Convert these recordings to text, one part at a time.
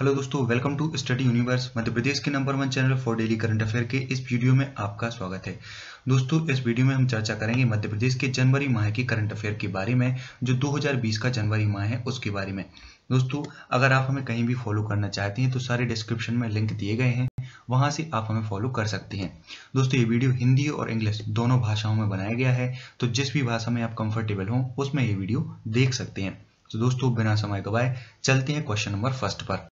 Hello दोस्तों welcome to study universe Madhya Pradesh के number one channel for daily current affair के इस वीडियो में आपका स्वागत है दोस्तों इस वीडियो में हम चर्चा करेंगे मध्य प्रदेश के जनवरी माह के करंट अफेयर के बारे में जो 2020 का जनवरी माह है उसके बारे में दोस्तों अगर आप हमें कहीं भी फॉलो करना चाहते हैं तो सारे डिस्क्रिप्शन में लिंक दिए गए हैं वहां से आप हमें फॉलो कर सकते हैं दोस्तों ये वीडियो हिंदी और इंग्लिश दोनों भाषाओं में बनाया गया है तो जिस भी भाषा में आप कंफर्टेबल हों उसमें ये वीडियो देख सकते हैं तो दोस्तों बिना समय गवाए चलते हैं क्वेश्चन नंबर फर्स्ट पर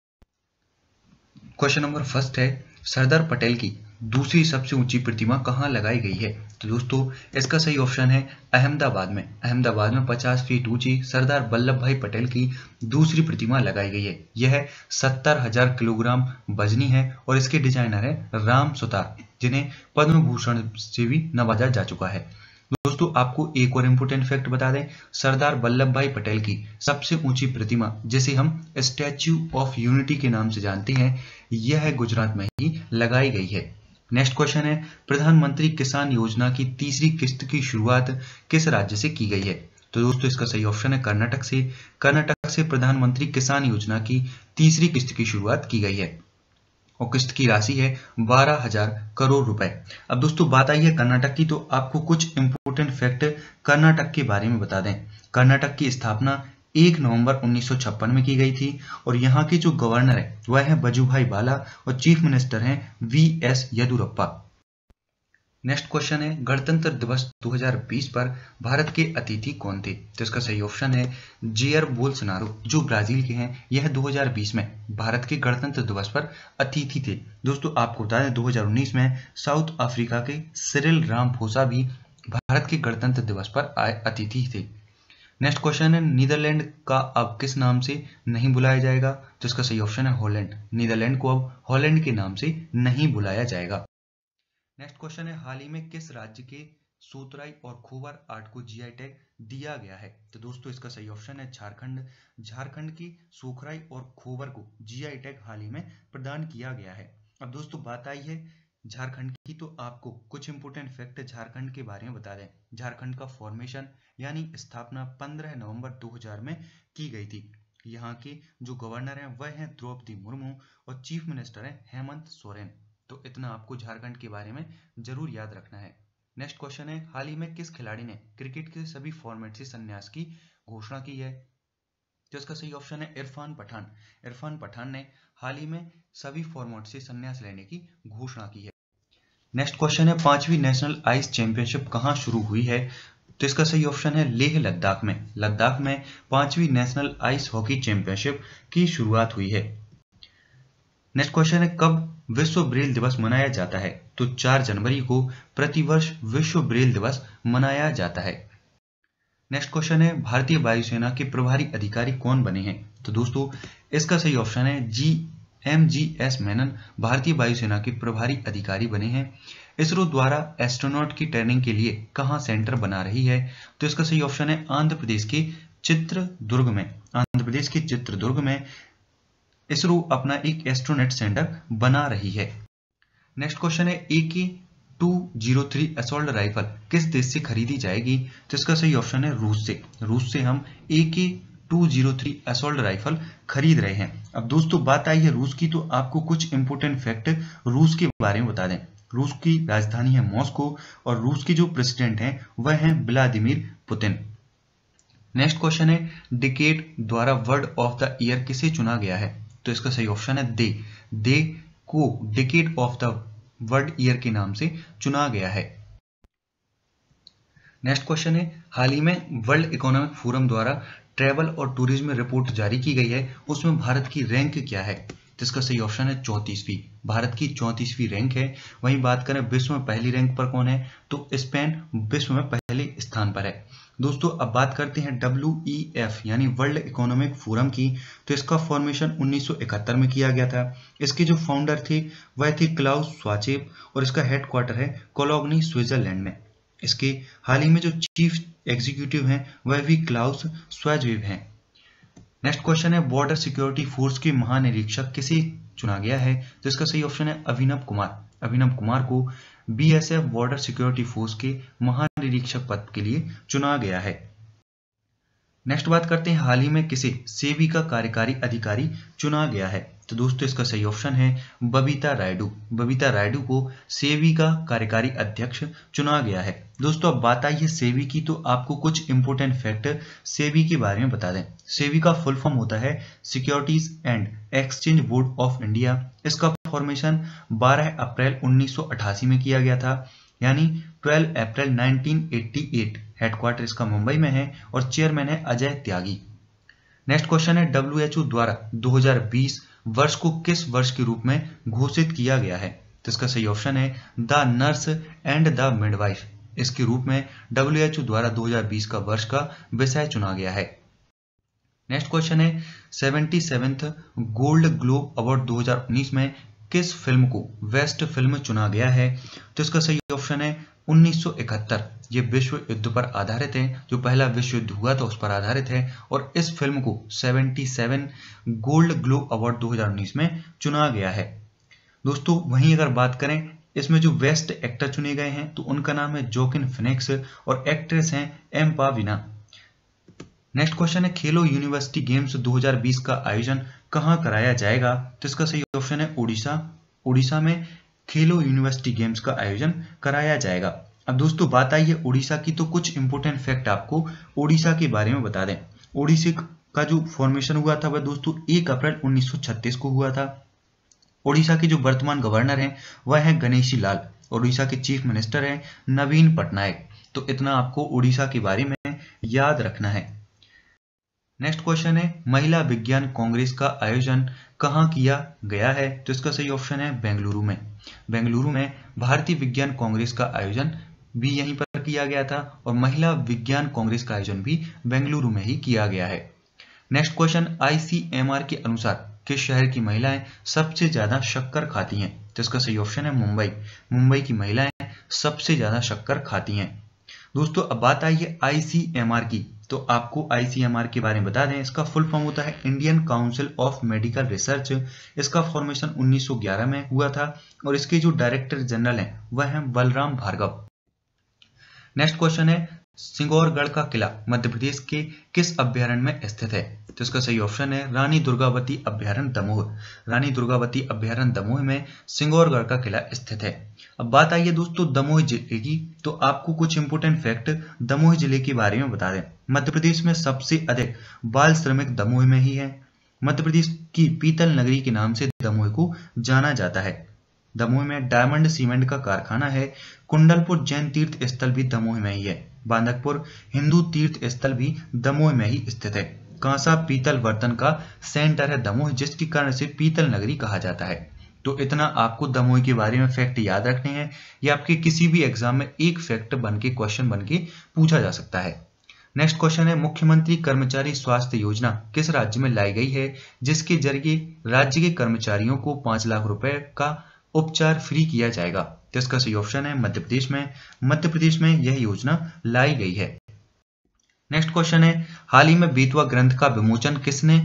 क्वेश्चन नंबर फर्स्ट है सरदार पटेल की दूसरी सबसे ऊंची प्रतिमा कहाँ लगाई गई है तो दोस्तों इसका सही ऑप्शन है अहमदाबाद में अहमदाबाद में 50 फीट ऊंची सरदार वल्लभ भाई पटेल की दूसरी प्रतिमा लगाई गई है यह सत्तर हजार किलोग्राम बजनी है और इसके डिजाइनर है राम सुतार जिन्हें पद्म भूषण से भी नवाजा जा चुका है दोस्तों आपको एक और इम्पोर्टेंट फैक्ट बता दें सरदार वल्लभ भाई पटेल की सबसे ऊंची प्रतिमा जिसे हम स्टैच्यू ऑफ यूनिटी के नाम से जानते हैं यह गुजरात में ही लगाई गई है नेक्स्ट क्वेश्चन है प्रधानमंत्री किसान योजना की तीसरी किस्त की शुरुआत किस राज्य से की गई है तो दोस्तों इसका सही ऑप्शन है कर्नाटक से कर्नाटक से प्रधानमंत्री किसान योजना की तीसरी किस्त की शुरुआत की गई है और किस्त की राशि है बारह हजार करोड़ रुपए अब दोस्तों बात आई है कर्नाटक की तो आपको कुछ इंपोर्टेंट फैक्ट कर्नाटक के बारे में बता दें कर्नाटक की स्थापना एक नवंबर 1956 में की गई थी और यहाँ के जो गवर्नर है वह है बजूभाई बाला और चीफ मिनिस्टर हैं V S Yediyurappa next question है गणतंत्र दिवस 2020 पर भारत के अतिथि कौन थे तो इसका सही ऑप्शन है जेयर बोलसनारो जो ब्राजील के हैं यह 2020 में भारत के गणतंत्र दिवस पर अतिथि थे दोस्तों आपको बता दें 2019 में साउथ अफ्रीका के सिरिल राम भी भारत के गणतंत्र दिवस पर आए अतिथि थे नेक्स्ट क्वेश्चन है नीदरलैंड का अब किस नाम से नहीं बुलाया जाएगा तो इसका सही ऑप्शन है हॉलैंड नीदरलैंड को अब हॉलैंड के नाम से नहीं बुलाया जाएगा नेक्स्ट क्वेश्चन है हाल ही में किस राज्य के सोतराई और खोबर आर्ट को जीआई टैग दिया गया है तो दोस्तों इसका सही ऑप्शन है झारखंड झारखंड की सोखराई और खोवर को जीआई टैग हाल ही में प्रदान किया गया है अब दोस्तों बात आई है झारखंड की तो आपको कुछ इंपोर्टेंट फैक्ट झारखंड के बारे में बता दें झारखंड का फॉर्मेशन यानी स्थापना 15 नवंबर 2000 में की गई थी यहाँ के जो गवर्नर हैं वह हैं द्रौपदी मुर्मू और चीफ मिनिस्टर हैं हेमंत सोरेन तो इतना आपको झारखंड के बारे में जरूर याद रखना है नेक्स्ट क्वेश्चन है हाल ही में किस खिलाड़ी ने क्रिकेट के सभी फॉर्मेट से संन्यास की घोषणा की है तो इसका सही ऑप्शन है इरफान पठान इरफान पठान ने हाल ही में सभी फॉर्मेट से संन्यास लेने की घोषणा की है नेक्स्ट क्वेश्चन है पांचवी नेशनल आइस चैंपियनशिप कहाँ शुरू हुई है तो इसका सही ऑप्शन है लेह लद्दाख में लद्दाख में पांचवी नेशनल आइस हॉकी चैंपियनशिप की शुरुआत हुई है नेक्स्ट क्वेश्चन है कब विश्व ब्रेल दिवस मनाया जाता है तो 4 जनवरी को प्रतिवर्ष विश्व ब्रेल दिवस मनाया जाता है नेक्स्ट क्वेश्चन है भारतीय वायुसेना के प्रभारी अधिकारी कौन बने हैं तो दोस्तों इसका सही ऑप्शन है G M G S Menon भारतीय वायुसेना के प्रभारी अधिकारी बने हैं इसरो द्वारा एस्ट्रोनॉट की ट्रेनिंग के लिए कहाँ सेंटर बना रही है तो इसका सही ऑप्शन है आंध्र प्रदेश के चित्रदुर्ग में आंध्र प्रदेश के चित्रदुर्ग में इसरो अपना एक एस्ट्रोनेट सेंटर बना रही है नेक्स्ट क्वेश्चन है A K two zero three assault rifle किस देश से खरीदी जाएगी तो इसका सही ऑप्शन है रूस से रूस से हम ए के 203 असोल्ट राइफल खरीद रहे हैं अब दोस्तों बात आई है रूस की तो आपको कुछ इंपोर्टेंट फैक्ट रूस के बारे में बता दें रूस की राजधानी है मॉस्को और रूस के जो प्रेसिडेंट हैं वह हैं व्लादिमिर पुतिन नेक्स्ट क्वेश्चन है डिकेट द्वारा वर्ड ऑफ द ईयर किसे चुना गया है तो इसका सही ऑप्शन है दे दे को डिकेट ऑफ द वर्ल्ड ईयर के नाम से चुना गया है नेक्स्ट क्वेश्चन है हाल ही में वर्ल्ड इकोनॉमिक फोरम द्वारा ट्रेवल और टूरिज्म रिपोर्ट जारी की गई है उसमें भारत की रैंक क्या है जिसका सही ऑप्शन है चौंतीसवीं भारत की चौंतीसवीं रैंक है वहीं बात करें विश्व में पहली रैंक पर कौन है तो स्पेन विश्व में पहले स्थान पर है दोस्तों अब बात करते हैं डब्ल्यू यानी वर्ल्ड इकोनॉमिक फोरम की तो इसका फॉर्मेशन 1971 में किया गया था इसके जो फाउंडर थे वह थे क्लाउस स्वाचेप और इसका हेडक्वार्टर है कोलोगनी स्विट्जरलैंड में इसके हाल ही में जो चीफ एग्जीक्यूटिव हैं वह भी क्लाउस स्वैजविव हैं नेक्स्ट क्वेश्चन है बॉर्डर सिक्योरिटी फोर्स के महानिरीक्षक किसे चुना गया है तो इसका सही ऑप्शन है अभिनव कुमार अभिनव कुमार को बीएसएफ बॉर्डर सिक्योरिटी फोर्स के महानिरीक्षक पद के लिए चुना गया है नेक्स्ट बात करते हैं हाल ही में किसे सेबी का कार्यकारी अधिकारी चुना गया है तो दोस्तों इसका सही ऑप्शन है बबीता रायडू बबीता रायडू को सेवी का कार्यकारी अध्यक्ष चुना गया है दोस्तों अब बात आई है सेवी की तो आपको कुछ इंपोर्टेंट फैक्ट सेवी के बारे में बता दें सेवी का फुल फॉर्म होता है securities and exchange board of India इसका फॉर्मेशन 12 अप्रैल 1988 में किया गया था यानी 12 अप्रैल 1988 हेडक्वार्टर इसका मुंबई में है और चेयरमैन है अजय त्यागी नेक्स्ट क्वेश्चन है डब्ल्यू द्वारा 2020 वर्ष को किस वर्ष के रूप में घोषित किया गया है तो इसका सही ऑप्शन है the nurse and the midwife इसके रूप में डब्ल्यू द्वारा 2020 का वर्ष का विषय चुना गया है नेक्स्ट क्वेश्चन है सेवेंटी गोल्ड ग्लोब अवार्ड 2019 में किस फिल्म को वेस्ट फिल्म चुना गया है तो इसका सही ऑप्शन है 1971 ये विश्व युद्ध पर आधारित है जो पहला विश्व युद्ध हुआ था उस पर आधारित है और इस फिल्म को 77 गोल्ड ग्लो अवार्ड 2019 में चुना गया है दोस्तों वहीं अगर बात करें इसमें जो बेस्ट एक्टर चुने गए हैं तो उनका नाम है जोकिन फिनेक्स और एक्ट्रेस हैं एम पाविना नेक्स्ट क्वेश्चन है खेलो यूनिवर्सिटी गेम्स 2020 का आयोजन कहाँ कराया जाएगा तो इसका सही ऑप्शन है उड़ीसा उड़ीसा में खेलो यूनिवर्सिटी गेम्स का आयोजन कराया जाएगा अब दोस्तों बात आई है उड़ीसा की तो कुछ इंपोर्टेंट फैक्ट आपको उड़ीसा के बारे में बता दें उड़ीसा का जो फॉर्मेशन हुआ था वह दोस्तों एक अप्रैल उन्नीस को हुआ था उड़ीसा के जो वर्तमान गवर्नर हैं वह हैं गणेशी लाल उड़ीसा के चीफ मिनिस्टर हैं नवीन पटनायक तो इतना आपको उड़ीसा के बारे में याद रखना है नेक्स्ट क्वेश्चन है महिला विज्ञान कांग्रेस का आयोजन कहाँ किया गया है तो इसका सही ऑप्शन है बेंगलुरु में बेंगलुरु में भारतीय विज्ञान कांग्रेस का आयोजन भी यहीं पर किया गया था और महिला विज्ञान कांग्रेस का आयोजन भी बेंगलुरु में ही किया गया है नेक्स्ट क्वेश्चन आईसीएमआर के अनुसार किस शहर की महिलाएं सबसे ज्यादा शक्कर खाती हैं तो इसका सही ऑप्शन है मुंबई मुंबई की महिलाएं सबसे ज्यादा शक्कर खाती हैं दोस्तों अब बात आई है आईसीएमआर की तो आपको आईसीएमआर के बारे में बता दें इसका फुल फॉर्म होता है Indian council of medical research इसका फॉर्मेशन 1911 में हुआ था और इसके जो डायरेक्टर जनरल हैं वह हैं बलराम भार्गव नेक्स्ट क्वेश्चन है सिंगौरगढ़ का किला मध्य प्रदेश के किस अभ्यारण्य में स्थित है तो इसका सही ऑप्शन है रानी दुर्गावती अभ्यारण दमोह रानी दुर्गावती अभ्यारण दमोह में सिंगौरगढ़ का किला स्थित है अब बात आई है दोस्तों दमोह जिले की तो आपको कुछ इंपोर्टेंट फैक्ट दमोह जिले के बारे में बता दें मध्य प्रदेश में सबसे अधिक बाल श्रमिक दमोह में ही है मध्य प्रदेश की पीतल नगरी के नाम से दमोह को जाना जाता है दमोह में डायमंड सीमेंट का कारखाना है कुंडलपुर जैन तीर्थ स्थल भी दमोह में ही है बांधकपुर हिंदू तीर्थ स्थल भी दमोह में ही स्थित है कांसा पीतल बर्तन का सेंटर है दमोह जिसके कारण इसे पीतल नगरी कहा जाता है तो इतना आपको दमोह के बारे में फैक्ट याद रखने हैं या आपके किसी भी एग्जाम में एक फैक्ट बन के क्वेश्चन बन के पूछा जा सकता है नेक्स्ट क्वेश्चन है मुख्यमंत्री कर्मचारी स्वास्थ्य योजना किस राज्य में लाई गई है जिसके जरिए राज्य के कर्मचारियों को पांच लाख रुपए का उपचार फ्री किया जाएगा तो इसका सही ऑप्शन है मध्य प्रदेश में मध्य प्रदेश में यह योजना लाई गई है नेक्स्ट क्वेश्चन है हाल ही में बेतवा ग्रंथ का विमोचन किसने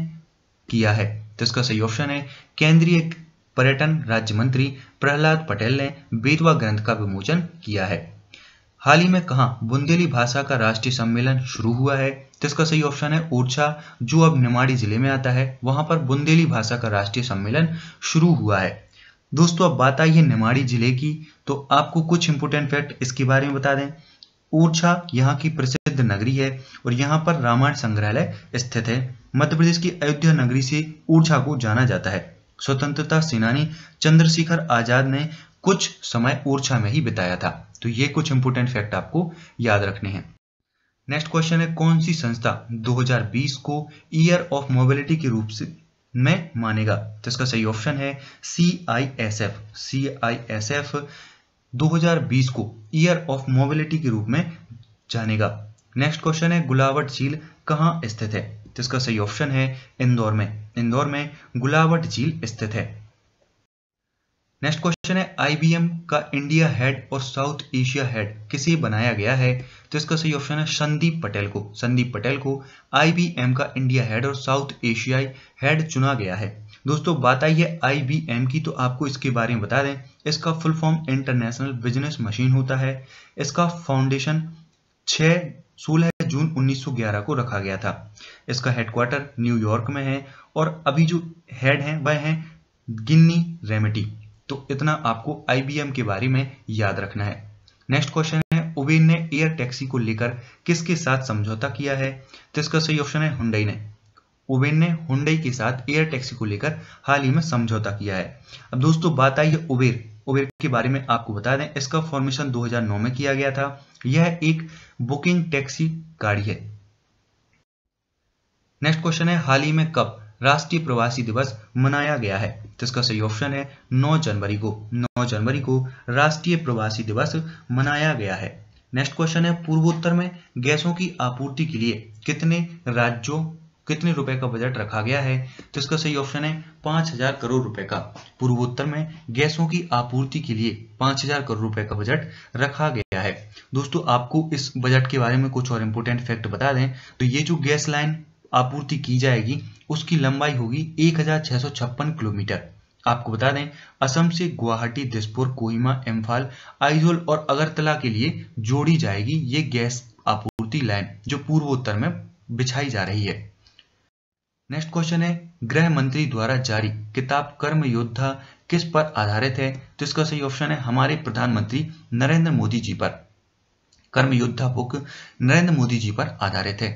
किया है तो इसका सही ऑप्शन है केंद्रीय पर्यटन राज्य मंत्री प्रहलाद पटेल ने बेतवा ग्रंथ का विमोचन किया है हाल ही में कहा बुंदेली भाषा का राष्ट्रीय सम्मेलन शुरू हुआ है तो इसका सही ऑप्शन है ओरछा जो अब निमाड़ी जिले में आता है वहां पर बुंदेली भाषा का राष्ट्रीय सम्मेलन शुरू हुआ है दोस्तों अब बात आई है निमाड़ी जिले की तो आपको कुछ इंपोर्टेंट फैक्ट इसके बारे में बता दें ओरछा यहाँ की प्रसिद्ध नगरी है और यहाँ पर रामायण संग्रहालय स्थित है मध्य प्रदेश की अयोध्या नगरी से ओरछा को जाना जाता है स्वतंत्रता सेनानी चंद्रशेखर आजाद ने कुछ समय ओरछा में ही बिताया था तो ये कुछ इंपोर्टेंट फैक्ट आपको याद रखने हैं नेक्स्ट क्वेश्चन है कौन सी संस्था 2020 को ईयर ऑफ मोबिलिटी के रूप से में मानेगा तो इसका सही ऑप्शन है C I S F C I S F बीस को ईयर ऑफ मोबिलिटी के रूप में जानेगा नेक्स्ट क्वेश्चन है गुलावट झील कहाँ स्थित है तो इसका सही ऑप्शन है इंदौर में इंदौर में गुलावट झील स्थित है नेक्स्ट क्वेश्चन है आईबीएम का इंडिया हेड और साउथ एशिया हेड किसे बनाया गया है तो इसका सही ऑप्शन है संदीप पटेल को संदीप पटेल को आईबीएम का इंडिया हेड और साउथ एशियाई हेड चुना गया है दोस्तों बात आई है आईबीएम की तो आपको इसके बारे में बता दें इसका full form international business machine होता है इसका फाउंडेशन 6 सोलह जून 1911 को रखा गया था इसका हेडक्वार्टर न्यूयॉर्क में है और अभी जो हेड हैं वह हैं गिन्नी रेमेटी तो इतना आपको आईबीएम के बारे में याद रखना है नेक्स्ट क्वेश्चन है उबेन ने एयर टैक्सी को लेकर किसके साथ समझौता किया है तो इसका सही ऑप्शन है हुंडई ने उबेन ने हुंडई के साथ एयर टैक्सी को लेकर हाल ही में समझौता किया है अब दोस्तों बात आई है उबेर उबेर के बारे में आपको बता दें इसका फॉर्मेशन 2009 में किया गया था यह एक बुकिंग टैक्सी गाड़ी है नेक्स्ट क्वेश्चन है हाल ही में कब राष्ट्रीय प्रवासी दिवस मनाया गया है तो इसका सही ऑप्शन है 9 जनवरी को 9 जनवरी को राष्ट्रीय प्रवासी दिवस मनाया गया है नेक्स्ट क्वेश्चन है पूर्वोत्तर में गैसों की आपूर्ति के लिए कितने राज्यों कितने रुपए का बजट रखा गया है तो इसका सही ऑप्शन है पांच हजार करोड़ रुपए का पूर्वोत्तर में गैसों की आपूर्ति के लिए पांच हजार करोड़ रुपए का बजट रखा गया है दोस्तों आपको इस बजट के बारे में कुछ और इम्पोर्टेंट फैक्ट बता दें तो ये जो गैस लाइन आपूर्ति की जाएगी उसकी लंबाई होगी एक किलोमीटर आपको बता दें असम से गुवाहाटी दिसपुर कोहिमा इम्फाल आइजोल और अगरतला के लिए जोड़ी जाएगी ये गैस आपूर्ति लाइन जो पूर्वोत्तर में बिछाई जा रही है नेक्स्ट क्वेश्चन है गृह मंत्री द्वारा जारी किताब कर्म योद्धा किस पर आधारित है तो इसका सही ऑप्शन है हमारे प्रधानमंत्री नरेंद्र मोदी जी पर कर्म योद्धा बुक नरेंद्र मोदी जी पर आधारित है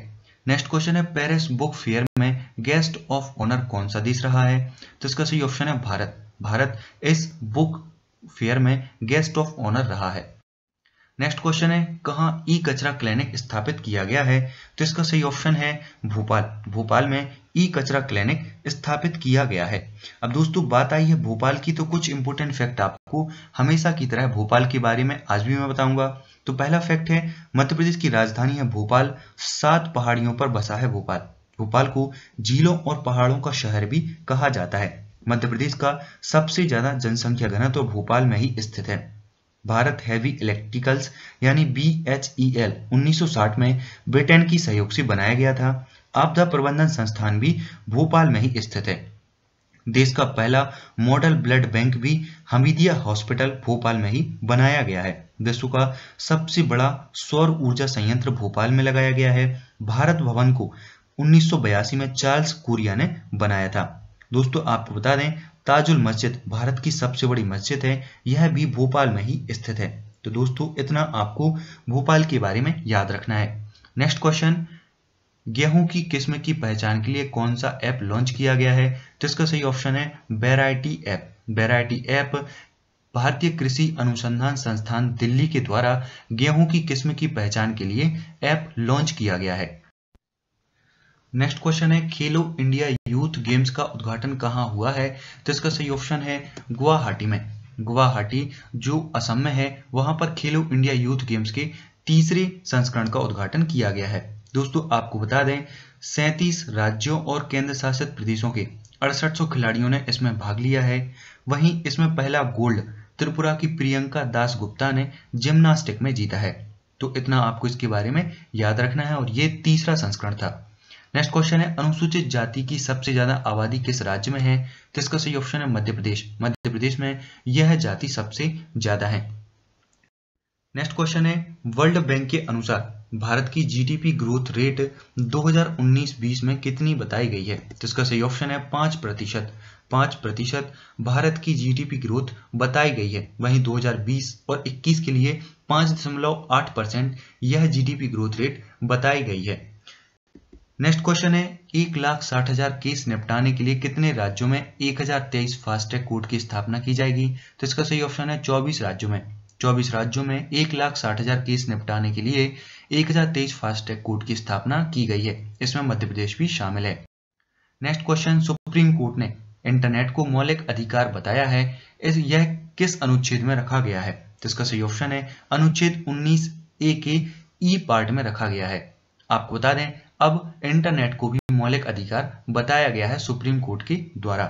नेक्स्ट क्वेश्चन है पेरिस बुक फेयर में गेस्ट ऑफ ऑनर कौन सा देश रहा है तो इसका सही ऑप्शन है भारत भारत इस बुक फेयर में गेस्ट ऑफ ऑनर रहा है नेक्स्ट क्वेश्चन है कहाँ ई कचरा क्लिनिक स्थापित किया गया है तो इसका सही ऑप्शन है भोपाल भोपाल में ई कचरा क्लिनिक स्थापित किया गया है अब दोस्तों बात आई है भोपाल की तो कुछ इंपोर्टेंट फैक्ट आपको हमेशा की तरह भोपाल के बारे में आज भी मैं बताऊंगा तो पहला फैक्ट है मध्य प्रदेश की राजधानी है भोपाल सात पहाड़ियों पर बसा है भोपाल भोपाल को झीलों और पहाड़ों का शहर भी कहा जाता है मध्य प्रदेश का सबसे ज्यादा जनसंख्या घनत्व तो भोपाल में ही स्थित है भारत हैवी इलेक्ट्रिकल्स यानी बी एच ई एल उन्नीस में ब्रिटेन की सहयोग से बनाया गया था आपदा प्रबंधन संस्थान भी भोपाल में ही स्थित है देश का पहला मॉडल ब्लड बैंक भी हमीदिया हॉस्पिटल भोपाल में ही बनाया गया है विश्व का सबसे बड़ा सौर ऊर्जा संयंत्र भोपाल में लगाया गया है भारत भवन को 1982 में चार्ल्स कुरिया ने बनाया था दोस्तों आपको बता दें ताजुल मस्जिद भारत की सबसे बड़ी मस्जिद है यह भी भोपाल में ही स्थित है तो दोस्तों इतना आपको भोपाल के बारे में याद रखना है नेक्स्ट क्वेश्चन गेहूं की किस्म की पहचान के लिए कौन सा ऐप लॉन्च किया गया है तो इसका सही ऑप्शन है वेराइटी ऐप बैरायटी ऐप भारतीय कृषि अनुसंधान संस्थान दिल्ली के द्वारा गेहूं की किस्म की पहचान के लिए ऐप लॉन्च किया गया है नेक्स्ट क्वेश्चन है खेलो इंडिया यूथ गेम्स का उद्घाटन कहाँ हुआ है तो इसका सही ऑप्शन है गुवाहाटी में गुवाहाटी जो असम में है वहां पर खेलो इंडिया यूथ गेम्स के तीसरे संस्करण का उद्घाटन किया गया है दोस्तों आपको बता दें सैंतीस राज्यों और केंद्र शासित प्रदेशों के अड़सठ खिलाड़ियों ने इसमें भाग लिया है वहीं इसमें पहला गोल्ड त्रिपुरा की प्रियंका दास गुप्ता ने जिम्नास्टिक में जीता है तो इतना आपको इसके बारे में याद रखना है और ये तीसरा संस्करण था नेक्स्ट क्वेश्चन है अनुसूचित जाति की सबसे ज्यादा आबादी किस राज्य में है तो इसका सही ऑप्शन है मध्य प्रदेश मध्य प्रदेश में यह जाति सबसे ज्यादा है नेक्स्ट क्वेश्चन है वर्ल्ड बैंक के अनुसार भारत की जीडीपी ग्रोथ रेट 2019-20 में कितनी बताई गई है तो इसका सही ऑप्शन है पांच प्रतिशत पांच प्रतिशत भारत की जीडीपी ग्रोथ बताई गई है वहीं 2020 और 21 के लिए पांच दशमलव आठ परसेंट यह जीडीपी ग्रोथ रेट बताई गई है नेक्स्ट क्वेश्चन है एक लाख साठ हजार केस निपटाने के लिए कितने राज्यों में एक हजार तेईस फास्ट्रैक कोर्ट की स्थापना की जाएगी तो इसका सही ऑप्शन है चौबीस राज्यों में चौबीस राज्यों में एक लाख साठ हजार केस निपटाने के लिए एक हजार तेईस फास्ट्रैक कोर्ट की स्थापना की गई है इसमें मध्य प्रदेश भी शामिल है नेक्स्ट क्वेश्चन सुप्रीम कोर्ट ने इंटरनेट को मौलिक अधिकार बताया है इस यह किस अनुच्छेद में रखा गया है तो इसका सही ऑप्शन है अनुच्छेद 19 ए के ई पार्ट में रखा गया है आपको बता दें अब इंटरनेट को भी मौलिक अधिकार बताया गया है सुप्रीम कोर्ट के द्वारा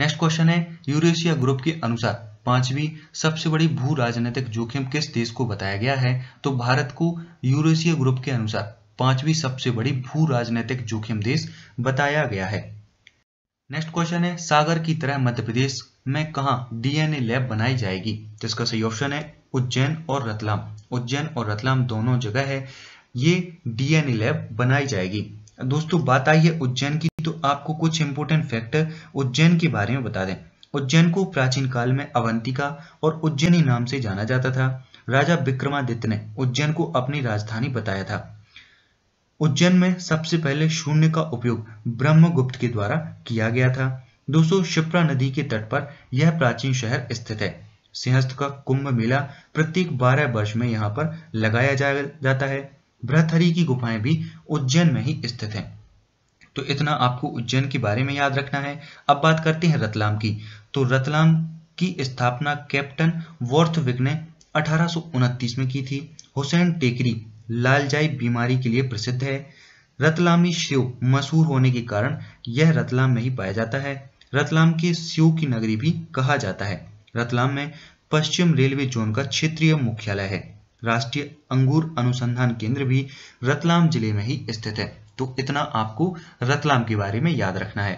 नेक्स्ट क्वेश्चन है यूरेशिया ग्रुप के अनुसार पांचवी सबसे बड़ी भू राजनीतिक जोखिम किस देश को बताया गया है तो भारत को यूरेशिया ग्रुप के अनुसार पांचवी सबसे बड़ी भू राजनीतिक जोखिम देश बताया गया है नेक्स्ट क्वेश्चन है सागर की तरह मध्य प्रदेश में कहा डीएनए लैब बनाई जाएगी जिसका तो सही ऑप्शन है उज्जैन और रतलाम उज्जैन और रतलाम दोनों जगह है ये डीएनए लैब बनाई जाएगी दोस्तों बात आई है उज्जैन की तो आपको कुछ इंपोर्टेंट फैक्ट उज्जैन के बारे में बता दें उज्जैन को प्राचीन काल में अवंतिका और उज्जैनी नाम से जाना जाता था राजा विक्रमादित्य ने उज्जैन को अपनी राजधानी बताया था उज्जैन में सबसे पहले शून्य का उपयोग ब्रह्मगुप्त के द्वारा किया गया था दोस्तों शिप्रा नदी के तट पर यह प्राचीन शहर स्थित है सिंहस्थ का कुंभ मेला प्रत्येक 12 वर्ष में यहाँ पर लगाया जाता है बृहथरी की गुफाएं भी उज्जैन में ही स्थित हैं तो इतना आपको उज्जैन के बारे में याद रखना है अब बात करते हैं रतलाम की तो रतलाम की स्थापना कैप्टन वॉर्थविक ने अठारह में की थी हुसैन टेकरी लालजाई बीमारी के लिए प्रसिद्ध है रतलामी शिव मशहूर होने के कारण यह रतलाम में ही पाया जाता है रतलाम के शिव की नगरी भी कहा जाता है रतलाम में पश्चिम रेलवे जोन का क्षेत्रीय मुख्यालय है राष्ट्रीय अंगूर अनुसंधान केंद्र भी रतलाम जिले में ही स्थित है तो इतना आपको रतलाम के बारे में याद रखना है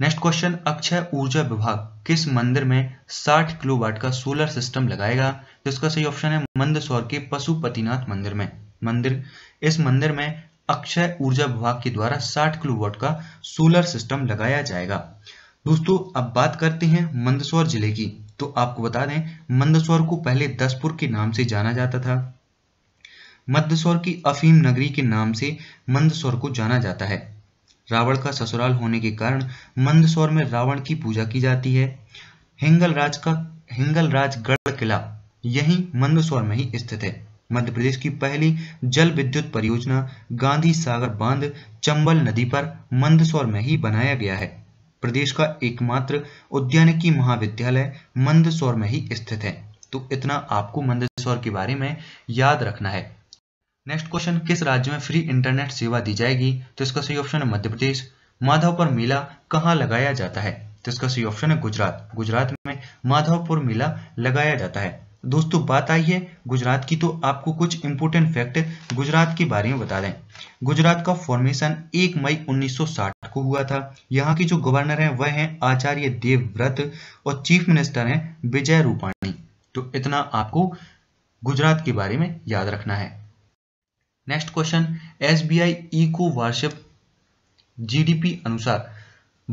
नेक्स्ट क्वेश्चन अक्षय ऊर्जा विभाग किस मंदिर में 60 किलोवाट का सोलर सिस्टम लगाएगा तो इसका सही ऑप्शन है मंदसौर के पशुपतिनाथ मंदिर में मंदिर इस मंदिर में अक्षय ऊर्जा विभाग के द्वारा 60 किलोवाट का सोलर सिस्टम लगाया जाएगा दोस्तों अब बात करते हैं मंदसौर जिले की तो आपको बता दें मंदसौर को पहले दसपुर के नाम से जाना जाता था मंदसौर की अफीम नगरी के नाम से मंदसौर को जाना जाता है रावण का ससुराल होने के कारण मंदसौर में रावण की पूजा की जाती है राज का राजगढ़ किला यही मंदसौर में ही स्थित है मध्य प्रदेश की पहली जल विद्युत परियोजना गांधी सागर बांध चंबल नदी पर मंदसौर में ही बनाया गया है प्रदेश का एकमात्र उद्यानिकी महाविद्यालय मंदसौर में ही स्थित है तो इतना आपको मंदसौर के बारे में याद रखना है नेक्स्ट क्वेश्चन किस राज्य में फ्री इंटरनेट सेवा दी जाएगी तो इसका सही ऑप्शन है मध्य प्रदेश माधवपुर मेला कहाँ लगाया जाता है तो इसका सही ऑप्शन है गुजरात गुजरात में माधवपुर मेला लगाया जाता है दोस्तों बात आई है गुजरात की तो आपको कुछ इंपोर्टेंट फैक्ट गुजरात के बारे में बता दें गुजरात का फॉर्मेशन 1 मई 1960 को हुआ था यहाँ के जो गवर्नर हैं वह हैं आचार्य देवव्रत और चीफ मिनिस्टर हैं विजय रूपाणी तो इतना आपको गुजरात के बारे में याद रखना है next question S B I eco वार्षिप जीडीपी अनुसार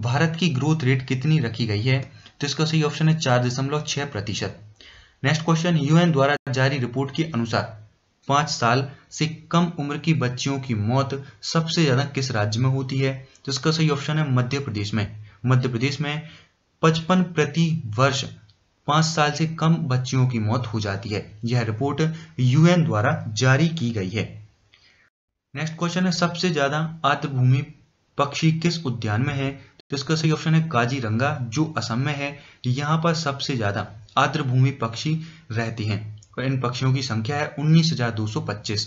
भारत की ग्रोथ रेट कितनी रखी गई है तो इसका सही ऑप्शन है चार दशमलव छह प्रतिशत नेक्स्ट क्वेश्चन यूएन द्वारा जारी रिपोर्ट के अनुसार पांच साल से कम उम्र की बच्चियों की मौत सबसे ज़्यादा किस राज्य में होती है तो इसका सही ऑप्शन है मध्य प्रदेश में मध्य प्रदेश में पचपन प्रति वर्ष पांच साल से कम बच्चियों की मौत हो जाती है यह रिपोर्ट यूएन द्वारा जारी की गई है नेक्स्ट क्वेश्चन है सबसे ज़्यादा आत्मभूमि पक्षी किस उद्यान में है तो इसका सही ऑप्शन है काजीरंगा जो असम में है यहाँ पर सबसे ज्यादा आर्द्र भूमि पक्षी रहती हैं और इन पक्षियों की संख्या है 19,225।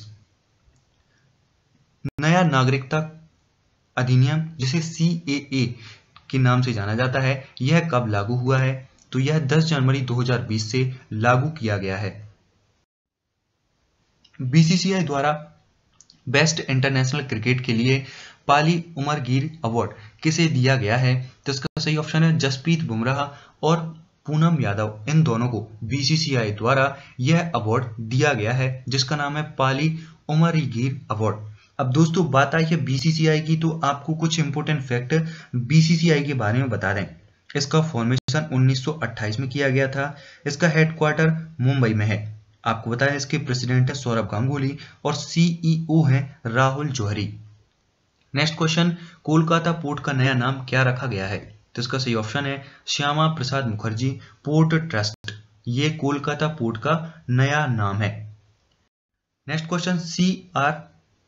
नया नागरिकता अधिनियम जिसे सी के नाम से जाना जाता है यह कब लागू हुआ है तो यह 10 जनवरी 2020 से लागू किया गया है बीसीसीआई द्वारा बेस्ट इंटरनेशनल क्रिकेट के लिए पाली उमर गिर अवार्ड किसे दिया गया है तो इसका सही ऑप्शन है जसप्रीत बुमराह और पूनम यादव इन दोनों को बीसीसीआई द्वारा यह अवार्ड दिया गया है जिसका नाम है पाली उमर गिर अवार्ड अब दोस्तों बात आई है बीसीसीआई की तो आपको कुछ इंपोर्टेंट फैक्ट बीसीसीआई के बारे में बता दें इसका फॉर्मेशन 1928 में किया गया था इसका हेडक्वार्टर मुंबई में है आपको बताया इसके प्रेसिडेंट है सौरभ गांगुली और सीईओ e हैं Rahul Johri next question Kolkata port का नया नाम क्या रखा गया है तो इसका सही ऑप्शन है श्यामा प्रसाद मुखर्जी पोर्ट ट्रस्ट ये कोलकाता पोर्ट का नया नाम है next question C R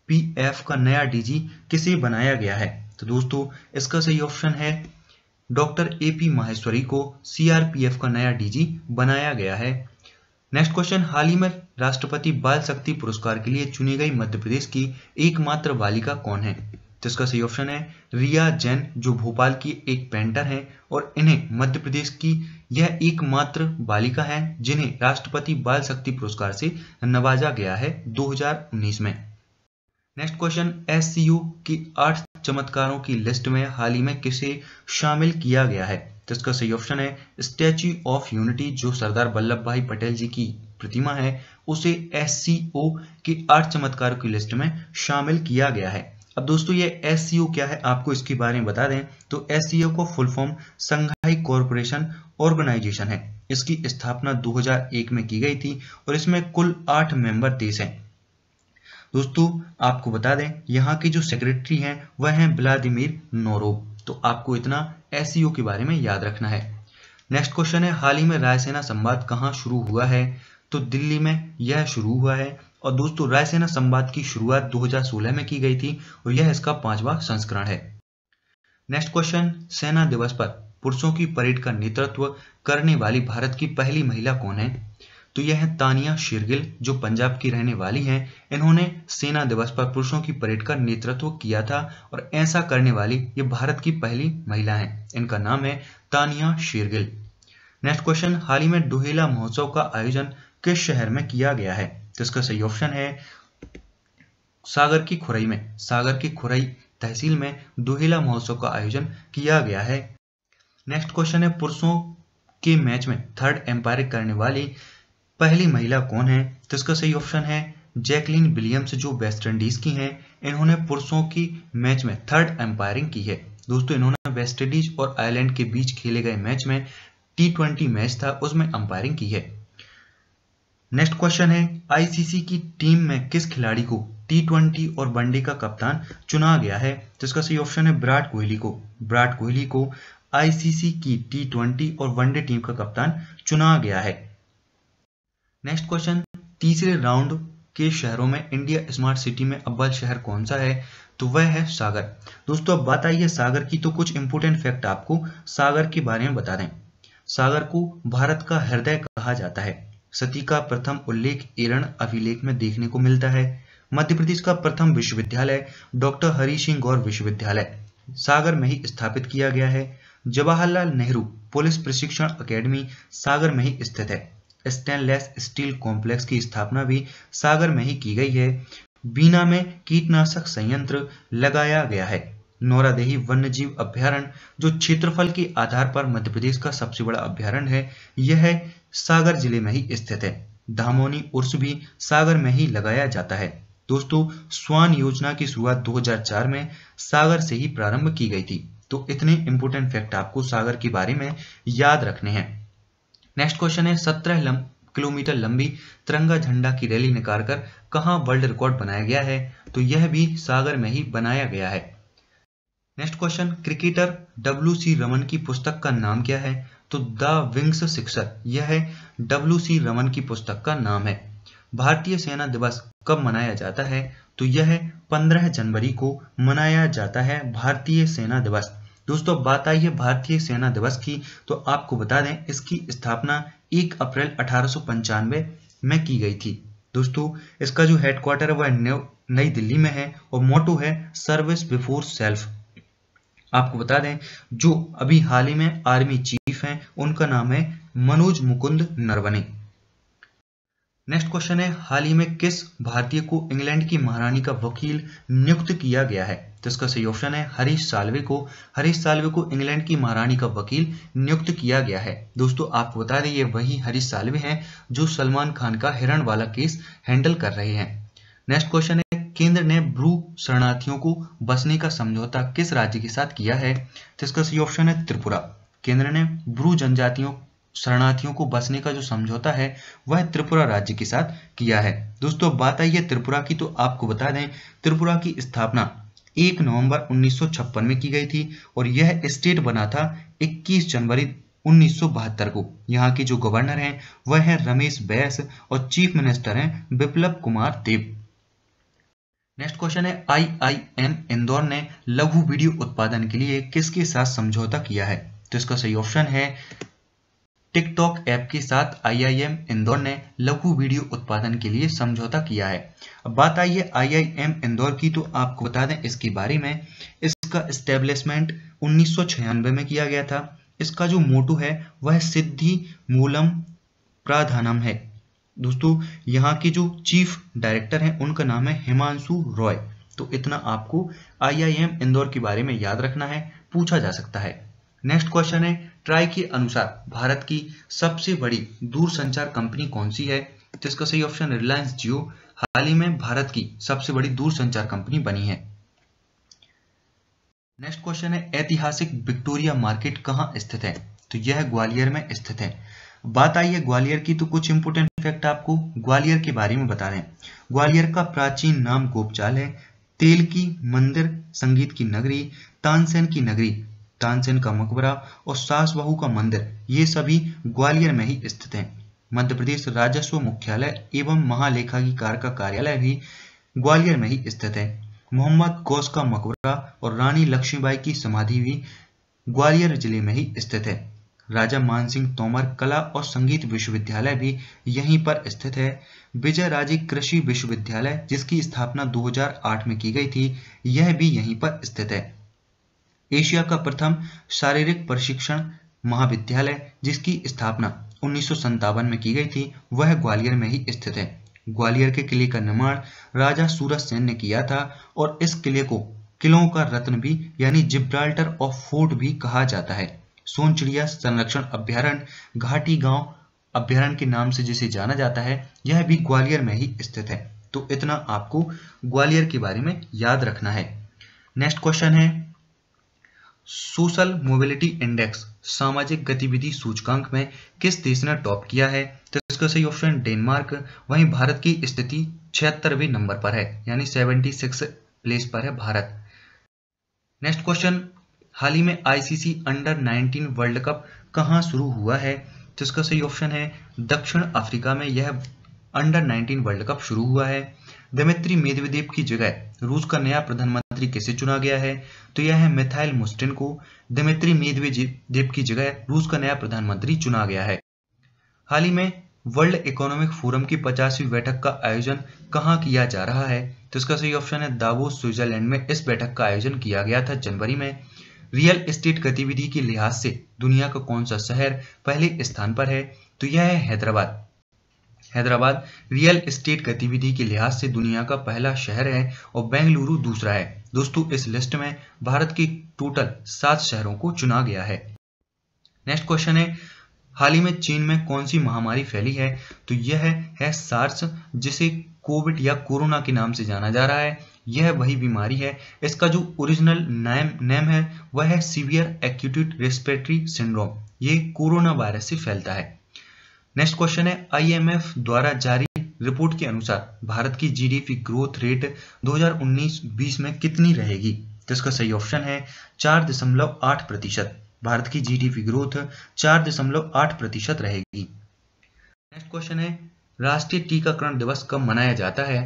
P F का नया डीजी किसे बनाया गया है तो दोस्तों इसका सही ऑप्शन है डॉक्टर ए पी माहेश्वरी को सीआरपीएफ का नया डीजी बनाया गया है नेक्स्ट क्वेश्चन हाल ही में राष्ट्रपति बाल शक्ति पुरस्कार के लिए चुनी गई मध्य प्रदेश की एकमात्र बालिका कौन है जिसका सही ऑप्शन है रिया जैन जो भोपाल की एक पेंटर हैं और इन्हें मध्य प्रदेश की यह एकमात्र बालिका है जिन्हें राष्ट्रपति बाल शक्ति पुरस्कार से नवाजा गया है 2019 में नेक्स्ट क्वेश्चन एस की आठ चमत्कारों की लिस्ट में हाल ही में किसे शामिल किया गया है जिसका सही ऑप्शन है स्टैच्यू ऑफ यूनिटी जो सरदार वल्लभ भाई पटेल जी की प्रतिमा है उसे एस के आठ चमत्कारों की लिस्ट में शामिल किया गया है अब दोस्तों ये एस क्या है आपको इसके बारे में बता दें तो एस को full form Shanghai corporation organisation है इसकी स्थापना 2001 में की गई थी और इसमें कुल आठ मेंबर देश हैं दोस्तों आपको बता दें यहाँ के जो सेक्रेटरी हैं वह हैं व्लादिमिर नोरो तो आपको इतना एस के बारे में याद रखना है नेक्स्ट क्वेश्चन है हाल ही में रायसेना संवाद कहाँ शुरू हुआ है तो दिल्ली में यह शुरू हुआ है और दोस्तों रायसेना संवाद की शुरुआत 2016 में की गई थी और यह इसका पांचवा संस्करण है नेक्स्ट क्वेश्चन सेना दिवस पर पुरुषों की परेड का नेतृत्व करने वाली भारत की पहली महिला कौन है तो यह है तानिया शेरगिल जो पंजाब की रहने वाली हैं इन्होंने सेना दिवस पर पुरुषों की परेड का नेतृत्व किया था और ऐसा करने वाली ये भारत की पहली महिला हैं इनका नाम है तानिया शेरगिल नेक्स्ट क्वेश्चन हाल ही में डोहेला महोत्सव का आयोजन किस शहर में किया गया है तो इसका सही ऑप्शन है सागर की खुराई में सागर की खुराई तहसील में दुहिला महोत्सव का आयोजन किया गया है नेक्स्ट क्वेश्चन है पुरुषों के मैच में थर्ड एम्पायर करने वाली पहली महिला कौन है तो इसका सही ऑप्शन है जैकलिन विलियम्स जो वेस्ट इंडीज की हैं इन्होंने पुरुषों की मैच में थर्ड एम्पायरिंग की है दोस्तों इन्होंने वेस्ट इंडीज और आयरलैंड के बीच खेले गए मैच में टी ट्वेंटी मैच था उसमें अंपायरिंग की है नेक्स्ट क्वेश्चन है आईसीसी की टीम में किस खिलाड़ी को टी ट्वेंटी और वनडे का कप्तान चुना गया है तो इसका सही ऑप्शन है विराट कोहली को विराट कोहली को आईसीसी की टी ट्वेंटी और वनडे टीम का कप्तान चुना गया है नेक्स्ट क्वेश्चन तीसरे राउंड के शहरों में इंडिया स्मार्ट सिटी में अव्वल शहर कौन सा है तो वह है सागर दोस्तों अब बात आई है सागर की तो कुछ इंपोर्टेंट फैक्ट आपको सागर के बारे में बता दें सागर को भारत का हृदय कहा जाता है सती का प्रथम उल्लेख एरण अभिलेख में देखने को मिलता है मध्य प्रदेश का प्रथम विश्वविद्यालय डॉक्टर हरि सिंह गौर विश्वविद्यालय सागर में ही स्थापित किया गया है जवाहरलाल नेहरू पुलिस प्रशिक्षण अकेडमी सागर में ही स्थित है स्टेनलेस स्टील कॉम्प्लेक्स की स्थापना भी सागर में ही की गई है बीना में कीटनाशक संयंत्र लगाया गया है नौरादेही वन्य जीव अभ्यारण जो क्षेत्रफल के आधार पर मध्य प्रदेश का सबसे बड़ा अभ्यारण है यह सागर जिले में ही स्थित है धामोनी उर्स भी सागर में ही लगाया जाता है दोस्तों स्वान योजना की शुरुआत 2004 में सागर से ही प्रारंभ की गई थी तो इतने इंपोर्टेंट फैक्ट आपको सागर के बारे में याद रखने हैं नेक्स्ट क्वेश्चन है सत्रह किलोमीटर लंबी तिरंगा झंडा की रैली निकालकर कहा वर्ल्ड रिकॉर्ड बनाया गया है तो यह भी सागर में ही बनाया गया है next question cricketer W C Raman की पुस्तक का नाम क्या है तो द विंग्स सिक्सर यह है डब्ल्यू सी रमन की पुस्तक का नाम है भारतीय सेना दिवस कब मनाया जाता है तो यह 15 जनवरी को मनाया जाता है भारतीय सेना दिवस दोस्तों बात आई है भारतीय सेना दिवस की तो आपको बता दें इसकी स्थापना 1 अप्रैल अठारह में की गई थी दोस्तों इसका जो हेडक्वार्टर है वह नई दिल्ली में है और मोटो है सर्विस बिफोर सेल्फ आपको बता दें जो अभी हाल ही में आर्मी चीफ हैं उनका नाम है मनोज मुकुंद नरवने नेक्स्ट क्वेश्चन है हाल ही में किस भारतीय को इंग्लैंड की महारानी का वकील नियुक्त किया गया है तो इसका सही ऑप्शन है हरीश सालवे को हरीश सालवे को इंग्लैंड की महारानी का वकील नियुक्त किया गया है दोस्तों आपको बता दें ये वही हरीश सालवे हैं जो सलमान खान का हिरण वाला केस हैंडल कर रहे हैं नेक्स्ट क्वेश्चन है केंद्र ने ब्रू शरणार्थियों को बसने का समझौता किस राज्य के साथ किया है तो इसका सही ऑप्शन है त्रिपुरा केंद्र ने ब्रू जनजातियों शरणार्थियों को बसने का जो समझौता है वह त्रिपुरा राज्य के साथ किया है दोस्तों बात आई है त्रिपुरा की तो आपको बता दें त्रिपुरा की स्थापना 1 नवंबर 1956 में की गई थी और यह स्टेट बना था 21 जनवरी 1972 को यहाँ के जो गवर्नर हैं वह है रमेश बैस और चीफ मिनिस्टर हैं विप्लब कुमार देव नेक्स्ट क्वेश्चन है आईआईएम इंदौर ने लघु वीडियो उत्पादन के लिए किसके साथ समझौता किया है तो इसका सही ऑप्शन है टिकटॉक ऐप के साथ आईआईएम इंदौर ने लघु वीडियो उत्पादन के लिए समझौता किया है अब बात आई है आईआईएम इंदौर की तो आपको बता दें इसके बारे में इसका स्टेब्लिशमेंट उन्नीस में किया गया था इसका जो मोटो है वह सिद्धि मूलम प्राधानम है दोस्तों यहाँ के जो चीफ डायरेक्टर हैं उनका नाम है हिमांशु रॉय तो इतना आपको आईआईएम इंदौर के बारे में याद रखना है पूछा जा सकता है नेक्स्ट क्वेश्चन है ट्राई के अनुसार भारत की सबसे बड़ी दूरसंचार कंपनी कौन सी है जिसका सही ऑप्शन रिलायंस जियो हाल ही में भारत की सबसे बड़ी दूरसंचार कंपनी बनी है नेक्स्ट क्वेश्चन है ऐतिहासिक विक्टोरिया मार्केट कहाँ स्थित है तो यह ग्वालियर में स्थित है बात आई है ग्वालियर की तो कुछ इंपोर्टेंट फैक्ट आपको ग्वालियर के बारे में बता रहे हैं ग्वालियर का प्राचीन नाम गोपचाल है तेल की मंदिर संगीत की नगरी तानसेन की नगरी तानसेन का मकबरा और सास बहु का मंदिर ये सभी ग्वालियर में ही स्थित हैं मध्य प्रदेश राजस्व मुख्यालय एवं महालेखाधिकार का कार्यालय भी ग्वालियर में ही स्थित है मोहम्मद गौस का मकबरा और रानी लक्ष्मीबाई की समाधि भी ग्वालियर जिले में ही स्थित है राजा मानसिंह तोमर कला और संगीत विश्वविद्यालय भी यहीं पर स्थित है विजय राजे कृषि विश्वविद्यालय जिसकी स्थापना 2008 में की गई थी यह भी यहीं पर स्थित है एशिया का प्रथम शारीरिक प्रशिक्षण महाविद्यालय जिसकी स्थापना उन्नीस में की गई थी वह ग्वालियर में ही स्थित है ग्वालियर के किले का निर्माण राजा सूरज सेन ने किया था और इस किले को किलों का रत्न भी यानी जिब्राल्टर ऑफ फोर्ट भी कहा जाता है सोन चिड़िया संरक्षण अभ्यारण्य घाटी गांव अभ्यारण्य के नाम से जिसे जाना जाता है यह भी ग्वालियर में ही स्थित है तो इतना आपको ग्वालियर के बारे में याद रखना है नेक्स्ट क्वेश्चन है सोशल मोबिलिटी इंडेक्स सामाजिक गतिविधि सूचकांक में किस देश ने टॉप किया है तो इसका सही ऑप्शन डेनमार्क वहीं भारत की स्थिति छिहत्तरवें नंबर पर है यानी 76 प्लेस पर है भारत नेक्स्ट क्वेश्चन हाल ही में आईसीसी अंडर 19 वर्ल्ड कप कहाँ शुरू हुआ है तो इसका सही ऑप्शन है दक्षिण अफ्रीका में यह अंडर 19 वर्ल्ड कप शुरू हुआ है दमित्री मेदवेदेव की जगह रूस का नया प्रधानमंत्री किसे चुना गया है तो यह है मिथाइल मुस्टिन को दमित्री मेदवेदेव की जगह रूस का नया प्रधानमंत्री चुना गया है हाल ही में वर्ल्ड इकोनॉमिक फोरम की पचासवीं बैठक का आयोजन कहाँ किया जा रहा है तो इसका सही ऑप्शन है दावोस स्विट्जरलैंड में इस बैठक का आयोजन किया गया था जनवरी में रियल एस्टेट गतिविधि के लिहाज से दुनिया का कौन सा शहर पहले स्थान पर है तो यह है हैदराबाद हैदराबाद रियल एस्टेट गतिविधि के लिहाज से दुनिया का पहला शहर है और बेंगलुरु दूसरा है दोस्तों इस लिस्ट में भारत के टोटल सात शहरों को चुना गया है नेक्स्ट क्वेश्चन है हाल ही में चीन में कौन सी महामारी फैली है तो यह है सार्स जिसे कोविड या कोरोना के नाम से जाना जा रहा है यह वही बीमारी है इसका जो ओरिजिनल नेम नेम है वह है सीवियर एक्यूट रेस्पिरेटरी सिंड्रोम ये कोरोना वायरस से फैलता है नेक्स्ट क्वेश्चन है आईएमएफ द्वारा जारी रिपोर्ट के अनुसार भारत की जीडीपी ग्रोथ रेट 2019-20 में कितनी रहेगी तो इसका सही ऑप्शन है चार दशमलव आठ प्रतिशत भारत की जीडीपी ग्रोथ चार दशमलव आठ प्रतिशत रहेगी नेक्स्ट क्वेश्चन है राष्ट्रीय टीकाकरण दिवस कब मनाया जाता है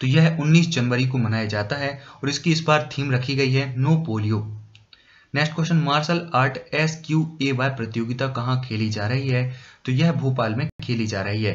तो यह 19 जनवरी को मनाया जाता है और इसकी इस बार थीम रखी गई है no polio next question martial art S Q A Y प्रतियोगिता कहाँ खेली जा रही है तो यह भोपाल में खेली जा रही है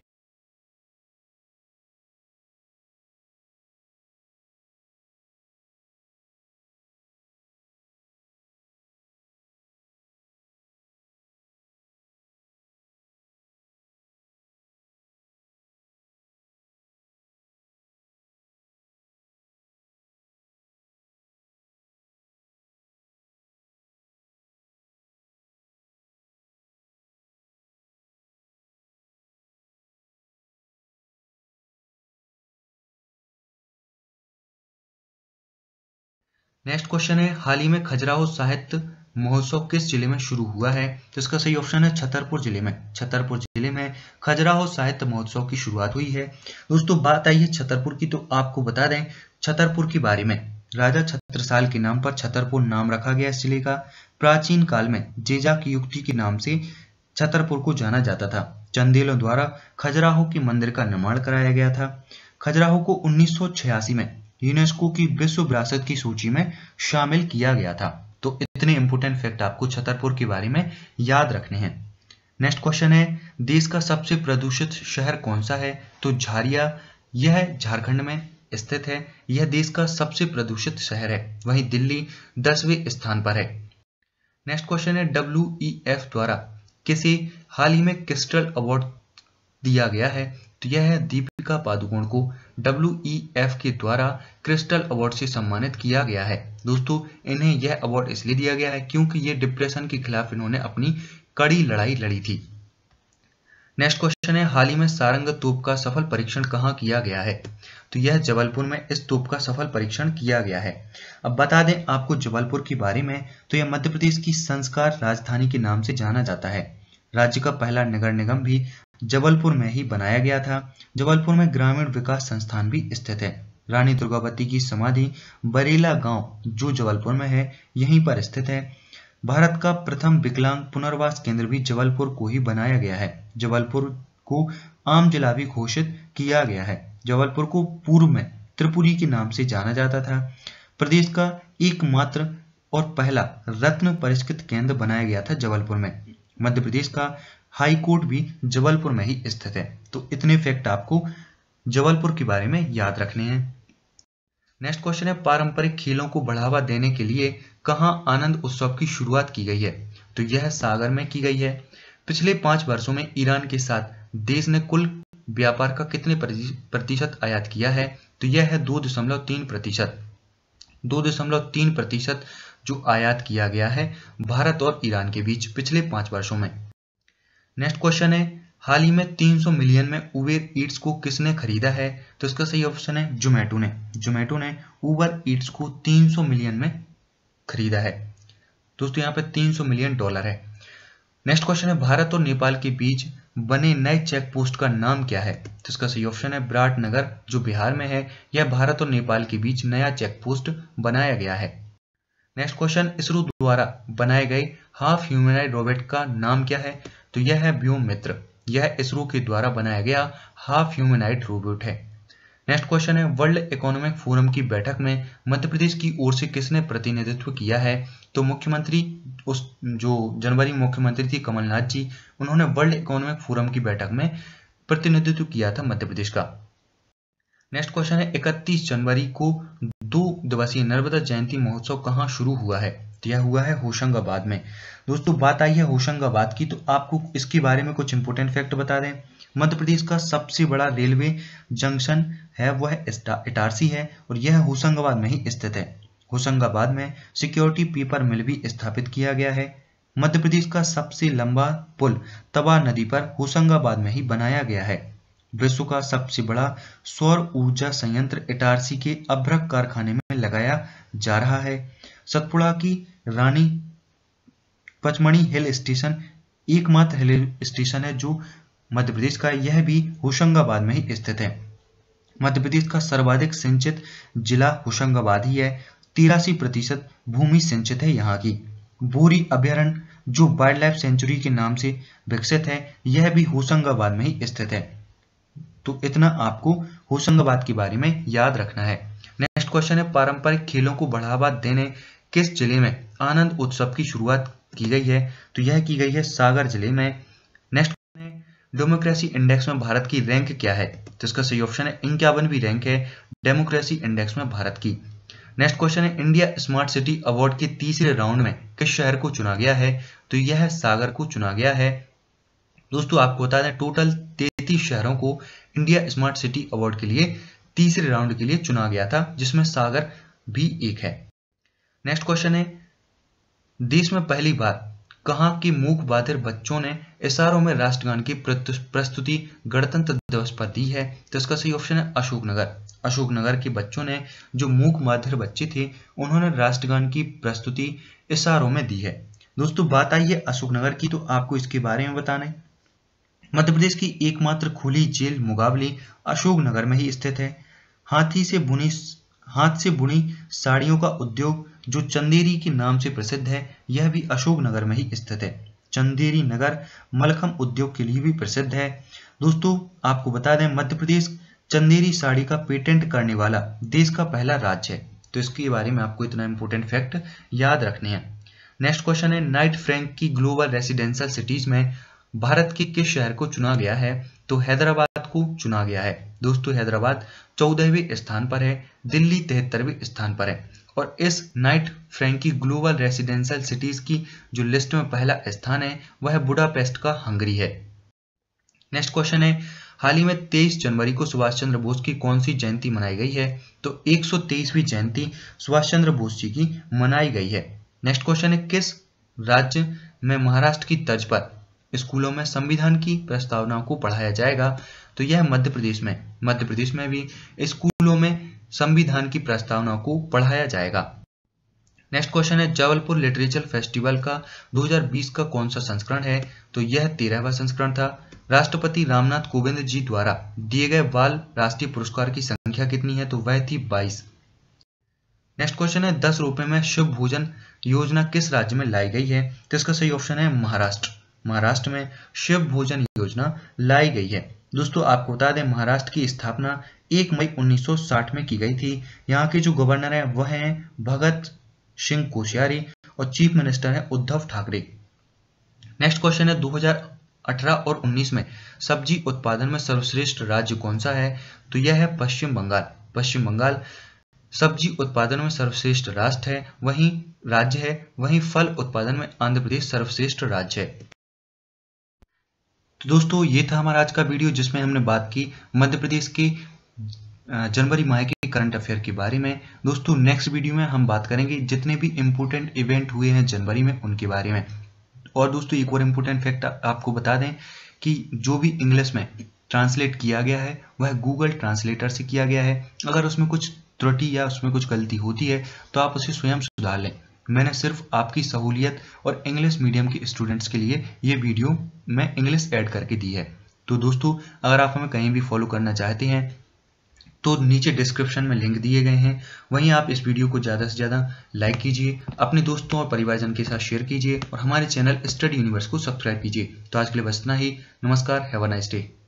नेक्स्ट क्वेश्चन है हाल ही में खजुराहो साहित्य महोत्सव किस जिले में शुरू हुआ है तो इसका सही ऑप्शन है छतरपुर जिले में छतरपुर जिले में खजुराहो साहित्य महोत्सव की शुरुआत हुई है दोस्तों बात आई है छतरपुर की तो आपको बता दें छतरपुर के बारे में राजा छत्रसाल के नाम पर छतरपुर नाम रखा गया इस जिले का प्राचीन काल में जेजा की युक्ति के नाम से छतरपुर को जाना जाता था चंदेलों द्वारा खजुराहो के मंदिर का निर्माण कराया गया था खजुराहो को उन्नीस में यूनेस्को की विश्व विरासत की सूची में शामिल किया गया था तो इतने इंपोर्टेंट फैक्ट आपको छतरपुर के बारे में याद रखने हैं नेक्स्ट क्वेश्चन है देश का सबसे प्रदूषित शहर कौन सा है तो झारिया यह झारखंड में स्थित है यह देश का सबसे प्रदूषित शहर है वहीं दिल्ली दसवें स्थान पर है नेक्स्ट क्वेश्चन है डब्ल्यू e द्वारा किसे हाल ही में क्रिस्टल अवार्ड दिया गया है तो यह है दीपिका पादुकोण को डब्ल्यू e के द्वारा क्रिस्टल अवार्ड से सम्मानित किया गया है दोस्तों इन्हें यह अवार्ड इसलिए दिया गया है क्योंकि ये डिप्रेशन के खिलाफ इन्होंने अपनी कड़ी लड़ाई लड़ी थी नेक्स्ट क्वेश्चन है हाल ही में सारंग तोप का सफल परीक्षण कहाँ किया गया है तो यह जबलपुर में इस तोप का सफल परीक्षण किया गया है अब बता दें आपको जबलपुर के बारे में तो यह मध्य प्रदेश की संस्कार राजधानी के नाम से जाना जाता है राज्य का पहला नगर निगम भी जबलपुर में ही बनाया गया था जबलपुर में ग्रामीण विकास संस्थान भी स्थित है रानी दुर्गावती की समाधि बरेला गांव जो जबलपुर में है यहीं पर स्थित है भारत का प्रथम विकलांग पुनर्वास केंद्र भी जबलपुर को ही बनाया गया है जबलपुर को आम जिला भी घोषित किया गया है जबलपुर को पूर्व में त्रिपुरी के नाम से जाना जाता था प्रदेश का एकमात्र और पहला रत्न परिष्कृत केंद्र बनाया गया था जबलपुर में मध्य प्रदेश का हाई कोर्ट भी जबलपुर में ही स्थित है तो इतने फैक्ट आपको जबलपुर के बारे में याद रखने हैं नेक्स्ट क्वेश्चन है पारंपरिक खेलों को बढ़ावा देने के लिए कहाँ आनंद उत्सव की शुरुआत की गई है तो यह सागर में की गई है पिछले पांच वर्षों में ईरान के साथ देश ने कुल व्यापार का कितने प्रतिशत आयात किया है तो यह है दो दशमलव तीन प्रतिशत दो दशमलव तीन प्रतिशत जो आयात किया गया है भारत और ईरान के बीच पिछले पांच वर्षों में नेक्स्ट क्वेश्चन है हाल ही में 300 मिलियन में उबेर ईट्स को किसने खरीदा है तो इसका सही ऑप्शन है जोमेटो ने जोमेटो ने उबर ईट्स को 300 मिलियन में खरीदा है दोस्तों यहाँ पे 300 मिलियन डॉलर है नेक्स्ट क्वेश्चन है भारत और नेपाल के बीच बने नए चेक पोस्ट का नाम क्या है तो इसका सही ऑप्शन है विराट नगर जो बिहार में है यह भारत और नेपाल के बीच नया चेक पोस्ट बनाया गया है नेक्स्ट क्वेश्चन इसरो द्वारा बनाए गए हाफ ह्यूमेनाइड रोबोट का नाम क्या है तो यह है व्योम मित्र यह इसरो के द्वारा बनाया गया हाफ ह्यूमेनाइट रोबोट है नेक्स्ट क्वेश्चन है वर्ल्ड इकोनॉमिक फोरम की बैठक में मध्य प्रदेश की ओर से किसने प्रतिनिधित्व किया है तो मुख्यमंत्री उस जो जनवरी मुख्यमंत्री थी कमलनाथ जी उन्होंने वर्ल्ड इकोनॉमिक फोरम की बैठक में प्रतिनिधित्व किया था मध्य प्रदेश का नेक्स्ट क्वेश्चन है 31 जनवरी को दो दिवसीय नर्मदा जयंती महोत्सव कहाँ शुरू हुआ है दिया हुआ है होशंगाबाद में दोस्तों बात आई है होशंगाबाद की तो आपको इसके बारे में कुछ इंपोर्टेंट फैक्ट बता दें मध्य प्रदेश का सबसे बड़ा रेलवे जंक्शन है वह है इटारसी है और यह होशंगाबाद में ही स्थित है होशंगाबाद में सिक्योरिटी पेपर मिल भी स्थापित किया गया है मध्य प्रदेश का सबसे लंबा पुल तबा नदी पर होशंगाबाद में ही बनाया गया है विश्व का सबसे बड़ा सौर ऊर्जा संयंत्र इटारसी के अभ्रक कारखाने में लगाया जा रहा है सतपुड़ा की रानी पचमणी हिल स्टेशन एकमात्र हिल स्टेशन है जो मध्य प्रदेश का यह भी होशंगाबाद में ही स्थित है मध्य प्रदेश का सर्वाधिक सिंचित जिला होशंगाबाद ही है तिरासी प्रतिशत भूमि सिंचित है यहाँ की बोरी अभ्यारण जो वाइल्ड लाइफ सेंचुरी के नाम से विकसित है यह भी होशंगाबाद में ही स्थित है तो इतना आपको होशंगाबाद के बारे में याद रखना है नेक्स्ट क्वेश्चन है पारंपरिक खेलों को बढ़ावा देने किस जिले में आनंद उत्सव की शुरुआत की गई है तो यह की गई है सागर जिले में नेक्स्ट डेमोक्रेसी इंडेक्स में भारत की रैंक क्या है तो इसका सही ऑप्शन है इक्यावनवीं रैंक है डेमोक्रेसी इंडेक्स में भारत की नेक्स्ट क्वेश्चन है इंडिया स्मार्ट सिटी अवार्ड के तीसरे राउंड में किस शहर को चुना गया है तो यह सागर को चुना गया है दोस्तों आपको बता दें टोटल तैतीस शहरों को इंडिया स्मार्ट सिटी अवार्ड के लिए तीसरे राउंड के लिए चुना गया था जिसमें सागर भी एक है नेक्स्ट क्वेश्चन है देश में पहली बार कहा की मूक बाधिर बच्चों ने एसआरओ में राष्ट्रगान की प्रस्तुति गणतंत्र दिवस पर दी है तो इसका सही ऑप्शन है अशोकनगर अशोकनगर के बच्चों ने जो मूक बाधिर बच्चे थे उन्होंने राष्ट्रगान की प्रस्तुति एसआरओ में दी है दोस्तों बात आई है अशोकनगर की तो आपको इसके बारे में बताना है मध्य प्रदेश की एकमात्र खुली जेल मुकाबली अशोकनगर में ही स्थित है हाथी से बुनी हाथ से बुनी साड़ियों का उद्योग जो चंदेरी के नाम से प्रसिद्ध है यह भी नगर में ही स्थित है चंदेरी नगर मलखम उद्योग के लिए भी प्रसिद्ध है दोस्तों आपको बता दें मध्य प्रदेश चंदेरी साड़ी का पेटेंट करने वाला देश का पहला राज्य है तो इसके बारे में आपको इतना इंपॉर्टेंट फैक्ट याद रखने हैं नेक्स्ट क्वेश्चन है नाइट फ्रैंक की ग्लोबल रेसिडेंशियल सिटीज में भारत के किस शहर को चुना गया है तो हैदराबाद को चुना गया है दोस्तों हैदराबाद चौदहवें स्थान पर है दिल्ली तिहत्तरवें स्थान पर है और इस नाइट फ्रेंकी ग्लोबल रेसिडेंशियल सिटीज की जो लिस्ट में पहला स्थान है वह बुडापेस्ट का हंगरी है नेक्स्ट क्वेश्चन है हाल ही में 23 जनवरी को सुभाष चंद्र बोस की कौन सी जयंती मनाई गई है तो 123वीं जयंती सुभाष चंद्र बोस जी की मनाई गई है नेक्स्ट क्वेश्चन है किस राज्य में महाराष्ट्र की तर्ज पर स्कूलों में संविधान की प्रस्तावना को पढ़ाया जाएगा तो यह मध्य प्रदेश में मध्य प्रदेश में भी स्कूलों में संविधान की प्रस्तावना को पढ़ाया जाएगा नेक्स्ट क्वेश्चन है जबलपुर लिटरेचर फेस्टिवल का 2020 का कौन सा संस्करण है तो यह तेरहवा संस्करण था राष्ट्रपति रामनाथ कोविंद जी द्वारा दिए गए बाल राष्ट्रीय पुरस्कार की संख्या कितनी है तो वह थी बाईस नेक्स्ट क्वेश्चन है दस रुपए में शुभ भोजन योजना किस राज्य में लाई गई है तो इसका सही ऑप्शन है महाराष्ट्र महाराष्ट्र में शिव भोजन योजना लाई गई है दोस्तों आपको बता दें महाराष्ट्र की स्थापना 1 मई 1960 में की गई थी यहाँ के जो गवर्नर हैं वह हैं भगत सिंह कोशियारी और चीफ मिनिस्टर हैं उद्धव ठाकरे नेक्स्ट क्वेश्चन है 2018 और 19 में सब्जी उत्पादन में सर्वश्रेष्ठ राज्य कौन सा है तो यह है पश्चिम बंगाल पश्चिम बंगाल सब्जी उत्पादन में सर्वश्रेष्ठ राष्ट्र है वहीं राज्य है वहीं फल उत्पादन में आंध्र प्रदेश सर्वश्रेष्ठ राज्य है तो दोस्तों ये था हमारा आज का वीडियो जिसमें हमने बात की मध्य प्रदेश के जनवरी माह के करंट अफेयर के बारे में दोस्तों नेक्स्ट वीडियो में हम बात करेंगे जितने भी इम्पोर्टेंट इवेंट हुए हैं जनवरी में उनके बारे में और दोस्तों एक और इम्पोर्टेंट फैक्ट आपको बता दें कि जो भी इंग्लिश में ट्रांसलेट किया गया है वह गूगल ट्रांसलेटर से किया गया है अगर उसमें कुछ त्रुटि या उसमें कुछ गलती होती है तो आप उसे स्वयं सुधार लें मैंने सिर्फ आपकी सहूलियत और इंग्लिश मीडियम के स्टूडेंट्स के लिए ये वीडियो मैं इंग्लिश ऐड करके दी है तो दोस्तों अगर आप हमें कहीं भी फॉलो करना चाहते हैं तो नीचे डिस्क्रिप्शन में लिंक दिए गए हैं वहीं आप इस वीडियो को ज़्यादा से ज़्यादा लाइक कीजिए अपने दोस्तों और परिवारजन के साथ शेयर कीजिए और हमारे चैनल स्टडी यूनिवर्स को सब्सक्राइब कीजिए तो आज के लिए बस इतना ही नमस्कार हैव अ नाइस डे